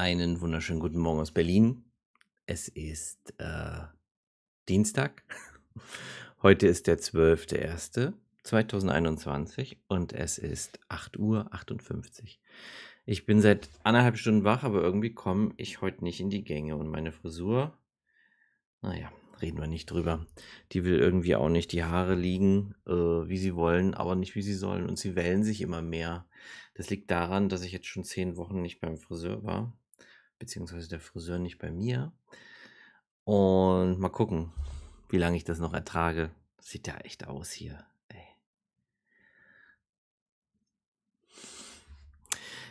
Einen wunderschönen guten Morgen aus Berlin. Es ist äh, Dienstag. Heute ist der 12.01.2021 und es ist 8.58 Uhr. Ich bin seit anderthalb Stunden wach, aber irgendwie komme ich heute nicht in die Gänge und meine Frisur, naja, reden wir nicht drüber. Die will irgendwie auch nicht. Die Haare liegen, äh, wie sie wollen, aber nicht wie sie sollen. Und sie wellen sich immer mehr. Das liegt daran, dass ich jetzt schon zehn Wochen nicht beim Friseur war beziehungsweise der Friseur nicht bei mir. Und mal gucken, wie lange ich das noch ertrage. sieht ja echt aus hier. Ey.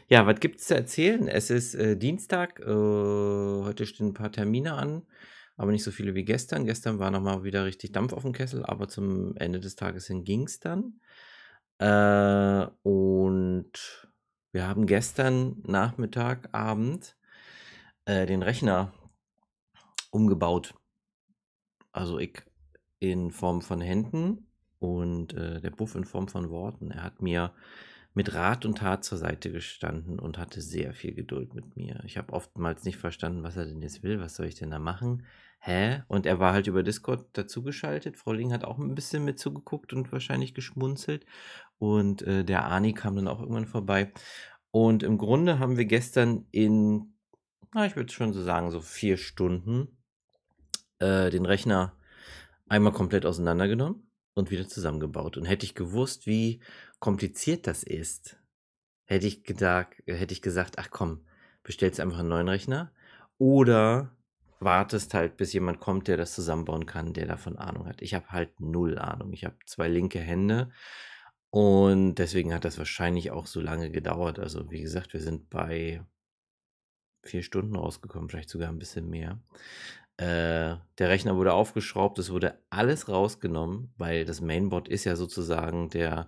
Ja, was gibt es zu erzählen? Es ist äh, Dienstag. Äh, heute stehen ein paar Termine an, aber nicht so viele wie gestern. Gestern war nochmal wieder richtig Dampf auf dem Kessel, aber zum Ende des Tages hin es dann. Äh, und wir haben gestern Nachmittag, Abend äh, den Rechner umgebaut. Also ich in Form von Händen und äh, der Buff in Form von Worten. Er hat mir mit Rat und Tat zur Seite gestanden und hatte sehr viel Geduld mit mir. Ich habe oftmals nicht verstanden, was er denn jetzt will, was soll ich denn da machen? Hä? Und er war halt über Discord dazugeschaltet. Frau Ling hat auch ein bisschen mit zugeguckt und wahrscheinlich geschmunzelt. Und äh, der Ani kam dann auch irgendwann vorbei. Und im Grunde haben wir gestern in na, ich würde schon so sagen, so vier Stunden äh, den Rechner einmal komplett auseinandergenommen und wieder zusammengebaut. Und hätte ich gewusst, wie kompliziert das ist, hätte ich gedacht, hätte ich gesagt, ach komm, bestellst einfach einen neuen Rechner oder wartest halt, bis jemand kommt, der das zusammenbauen kann, der davon Ahnung hat. Ich habe halt null Ahnung. Ich habe zwei linke Hände und deswegen hat das wahrscheinlich auch so lange gedauert. Also wie gesagt, wir sind bei vier Stunden rausgekommen, vielleicht sogar ein bisschen mehr. Äh, der Rechner wurde aufgeschraubt, es wurde alles rausgenommen, weil das Mainboard ist ja sozusagen der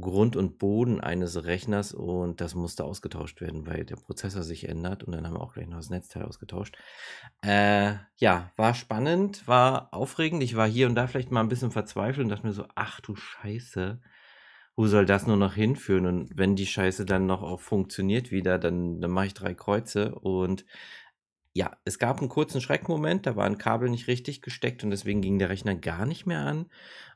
Grund und Boden eines Rechners und das musste ausgetauscht werden, weil der Prozessor sich ändert und dann haben wir auch gleich noch das Netzteil ausgetauscht. Äh, ja, war spannend, war aufregend. Ich war hier und da vielleicht mal ein bisschen verzweifelt und dachte mir so, ach du Scheiße, wo soll das nur noch hinführen? Und wenn die Scheiße dann noch auch funktioniert wieder, dann, dann mache ich drei Kreuze. Und ja, es gab einen kurzen Schreckmoment, da war ein Kabel nicht richtig gesteckt und deswegen ging der Rechner gar nicht mehr an.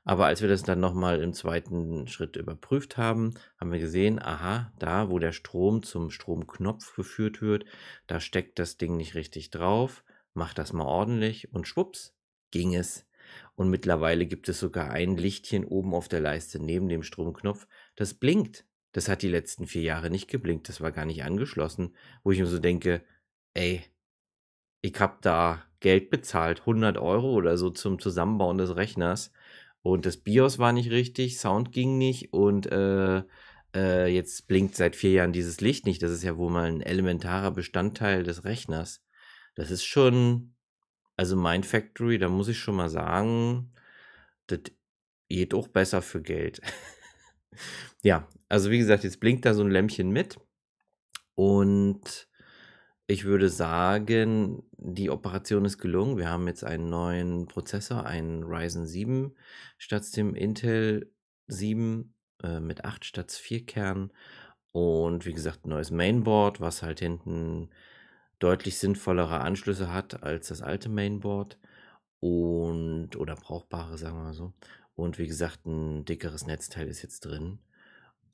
Aber als wir das dann nochmal im zweiten Schritt überprüft haben, haben wir gesehen, aha, da wo der Strom zum Stromknopf geführt wird, da steckt das Ding nicht richtig drauf. Mach das mal ordentlich und schwupps, ging es und mittlerweile gibt es sogar ein Lichtchen oben auf der Leiste neben dem Stromknopf, das blinkt. Das hat die letzten vier Jahre nicht geblinkt, das war gar nicht angeschlossen, wo ich mir so denke, ey, ich habe da Geld bezahlt, 100 Euro oder so zum Zusammenbauen des Rechners und das BIOS war nicht richtig, Sound ging nicht und äh, äh, jetzt blinkt seit vier Jahren dieses Licht nicht. Das ist ja wohl mal ein elementarer Bestandteil des Rechners. Das ist schon also Factory, da muss ich schon mal sagen, das geht auch besser für Geld. ja, also wie gesagt, jetzt blinkt da so ein Lämpchen mit. Und ich würde sagen, die Operation ist gelungen. Wir haben jetzt einen neuen Prozessor, einen Ryzen 7 statt dem Intel 7 äh, mit 8 statt 4 Kern. Und wie gesagt, ein neues Mainboard, was halt hinten deutlich sinnvollere Anschlüsse hat als das alte Mainboard und oder brauchbare, sagen wir mal so. Und wie gesagt, ein dickeres Netzteil ist jetzt drin.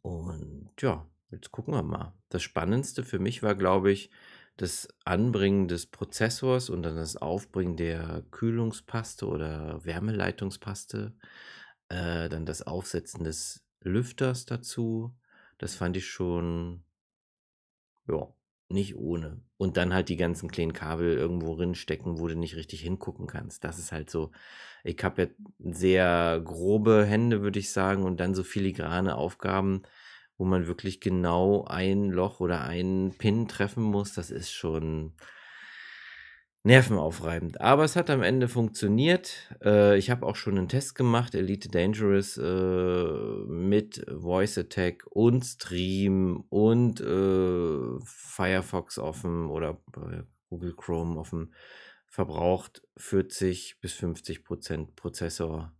Und ja, jetzt gucken wir mal. Das Spannendste für mich war, glaube ich, das Anbringen des Prozessors und dann das Aufbringen der Kühlungspaste oder Wärmeleitungspaste, äh, dann das Aufsetzen des Lüfters dazu. Das fand ich schon, ja, nicht ohne. Und dann halt die ganzen kleinen Kabel irgendwo rinstecken, wo du nicht richtig hingucken kannst. Das ist halt so. Ich habe ja sehr grobe Hände, würde ich sagen, und dann so filigrane Aufgaben, wo man wirklich genau ein Loch oder einen Pin treffen muss. Das ist schon nervenaufreibend. Aber es hat am Ende funktioniert. Äh, ich habe auch schon einen Test gemacht, Elite Dangerous äh, mit Voice Attack und Stream und äh, Firefox offen oder äh, Google Chrome offen. Verbraucht 40 bis 50 Prozent Prozessor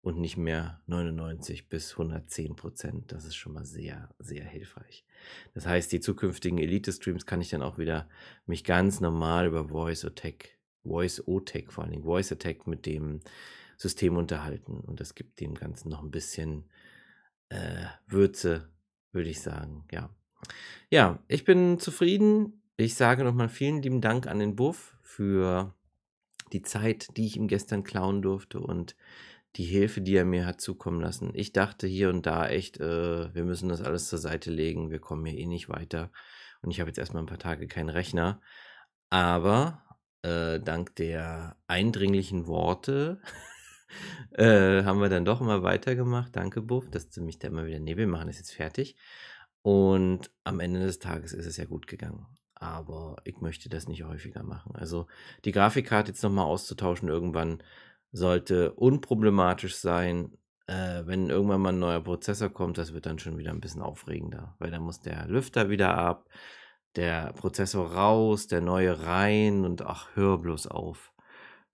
und nicht mehr 99 bis 110 Prozent. Das ist schon mal sehr, sehr hilfreich. Das heißt, die zukünftigen Elite-Streams kann ich dann auch wieder mich ganz normal über Voice Attack, Voice Attack vor allen Dingen, Voice Attack mit dem System unterhalten. Und das gibt dem Ganzen noch ein bisschen äh, Würze, würde ich sagen. Ja. Ja, ich bin zufrieden. Ich sage nochmal vielen lieben Dank an den Buff für die Zeit, die ich ihm gestern klauen durfte und die Hilfe, die er mir hat zukommen lassen. Ich dachte hier und da echt, äh, wir müssen das alles zur Seite legen, wir kommen hier eh nicht weiter. Und ich habe jetzt erstmal ein paar Tage keinen Rechner. Aber äh, dank der eindringlichen Worte äh, haben wir dann doch mal weitergemacht. Danke, Buff, dass du mich da immer wieder nebel machen, ist jetzt fertig. Und am Ende des Tages ist es ja gut gegangen. Aber ich möchte das nicht häufiger machen. Also die Grafikkarte jetzt nochmal auszutauschen irgendwann, sollte unproblematisch sein. Äh, wenn irgendwann mal ein neuer Prozessor kommt, das wird dann schon wieder ein bisschen aufregender, weil dann muss der Lüfter wieder ab, der Prozessor raus, der neue rein und ach, hör bloß auf.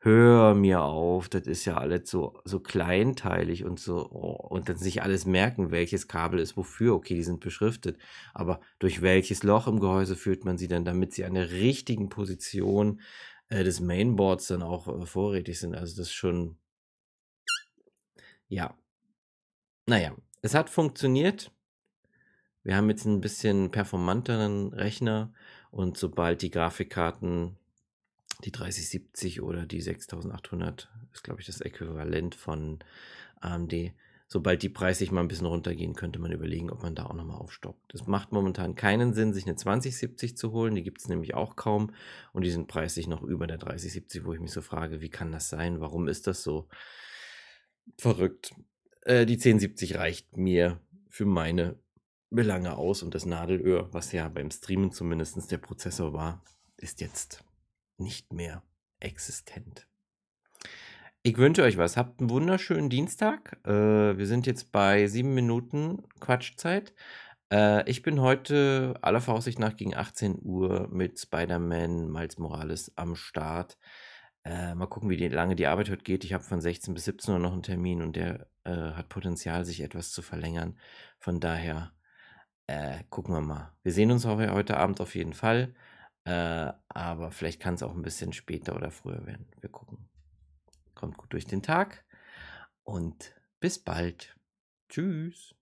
Hör mir auf, das ist ja alles so, so kleinteilig und so, oh, und dann sich alles merken, welches Kabel ist wofür. Okay, die sind beschriftet, aber durch welches Loch im Gehäuse führt man sie denn, damit sie an der richtigen Position äh, des Mainboards dann auch äh, vorrätig sind. Also das ist schon, ja. Naja, es hat funktioniert. Wir haben jetzt ein bisschen performanteren Rechner und sobald die Grafikkarten, die 3070 oder die 6800, ist glaube ich das Äquivalent von AMD, sobald die Preise mal ein bisschen runtergehen, könnte man überlegen, ob man da auch nochmal aufstockt. Es macht momentan keinen Sinn, sich eine 2070 zu holen, die gibt es nämlich auch kaum und die sind preislich noch über der 3070, wo ich mich so frage, wie kann das sein, warum ist das so verrückt? Äh, die 1070 reicht mir für meine Belange aus und das Nadelöhr, was ja beim Streamen zumindest der Prozessor war, ist jetzt nicht mehr existent. Ich wünsche euch was. Habt einen wunderschönen Dienstag. Äh, wir sind jetzt bei sieben Minuten Quatschzeit. Äh, ich bin heute aller Voraussicht nach gegen 18 Uhr mit Spider-Man Miles Morales am Start. Äh, mal gucken, wie die, lange die Arbeit heute geht. Ich habe von 16 bis 17 Uhr noch einen Termin und der äh, hat Potenzial, sich etwas zu verlängern. Von daher äh, gucken wir mal. Wir sehen uns auch heute Abend auf jeden Fall. Äh, aber vielleicht kann es auch ein bisschen später oder früher werden. Wir gucken kommt gut durch den Tag und bis bald. Tschüss.